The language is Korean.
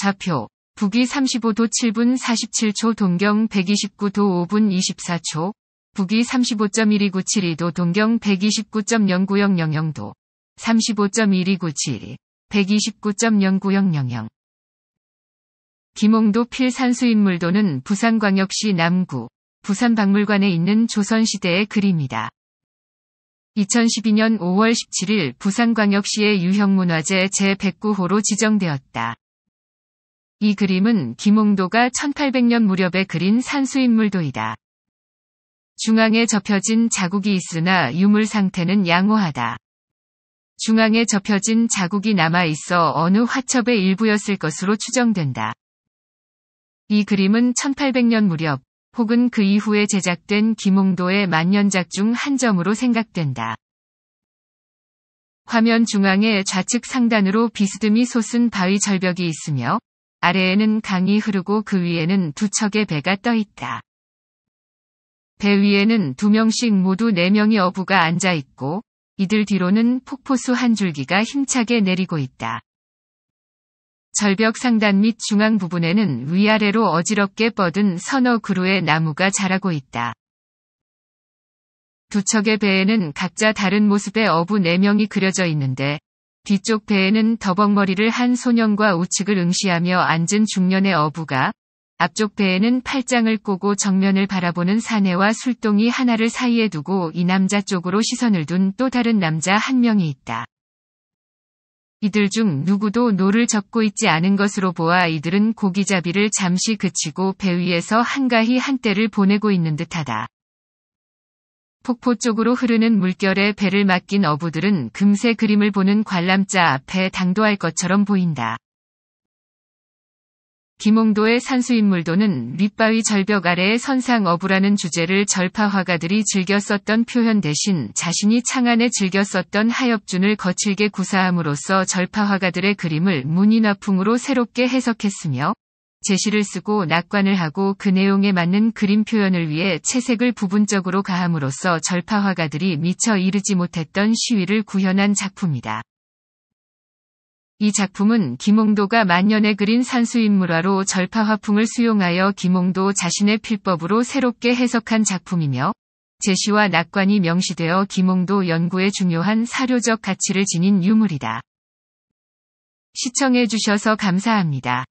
좌표, 북위 35도 7분 47초 동경 129도 5분 24초, 북위 35.12972도 동경 129.0900도, 3 5 1 2 9 7 129.0900. 김홍도 필산수인물도는 부산광역시 남구, 부산박물관에 있는 조선시대의 글입니다. 2012년 5월 17일 부산광역시의 유형문화재 제109호로 지정되었다. 이 그림은 김홍도가 1800년 무렵에 그린 산수인물도이다. 중앙에 접혀진 자국이 있으나 유물 상태는 양호하다. 중앙에 접혀진 자국이 남아 있어 어느 화첩의 일부였을 것으로 추정된다. 이 그림은 1800년 무렵 혹은 그 이후에 제작된 김홍도의 만년작 중 한 점으로 생각된다. 화면 중앙에 좌측 상단으로 비스듬히 솟은 바위 절벽이 있으며 아래에는 강이 흐르고 그 위에는 두 척의 배가 떠 있다. 배 위에는 두 명씩 모두 네 명의 어부가 앉아 있고 이들 뒤로는 폭포수 한 줄기가 힘차게 내리고 있다. 절벽 상단 및 중앙 부분에는 위아래로 어지럽게 뻗은 서너 그루의 나무가 자라고 있다. 두 척의 배에는 각자 다른 모습의 어부 4명이 그려져 있는데 뒤쪽 배에는 더벅머리를 한 소년과 우측을 응시하며 앉은 중년의 어부가 앞쪽 배에는 팔짱을 꼬고 정면을 바라보는 사내와 술동이 하나를 사이에 두고 이 남자 쪽으로 시선을 둔 또 다른 남자 한 명이 있다. 이들 중 누구도 노를 젓고 있지 않은 것으로 보아 이들은 고기잡이를 잠시 그치고 배 위에서 한가히 한때를 보내고 있는 듯하다. 폭포 쪽으로 흐르는 물결에 배를 맡긴 어부들은 금세 그림을 보는 관람자 앞에 당도할 것처럼 보인다. 김홍도의 산수인물도는 밑바위 절벽 아래의 선상 어부라는 주제를 절파 화가들이 즐겨 썼던 표현 대신 자신이 창안에 즐겨 썼던 하엽준을 거칠게 구사함으로써 절파 화가들의 그림을 문인화풍으로 새롭게 해석했으며 제시를 쓰고 낙관을 하고 그 내용에 맞는 그림 표현을 위해 채색을 부분적으로 가함으로써 절파 화가들이 미처 이르지 못했던 시위를 구현한 작품이다. 이 작품은 김홍도가 만년에 그린 산수인물화로 절파 화풍을 수용하여 김홍도 자신의 필법으로 새롭게 해석한 작품이며 제시와 낙관이 명시되어 김홍도 연구의 중요한 사료적 가치를 지닌 유물이다. 시청해주셔서 감사합니다.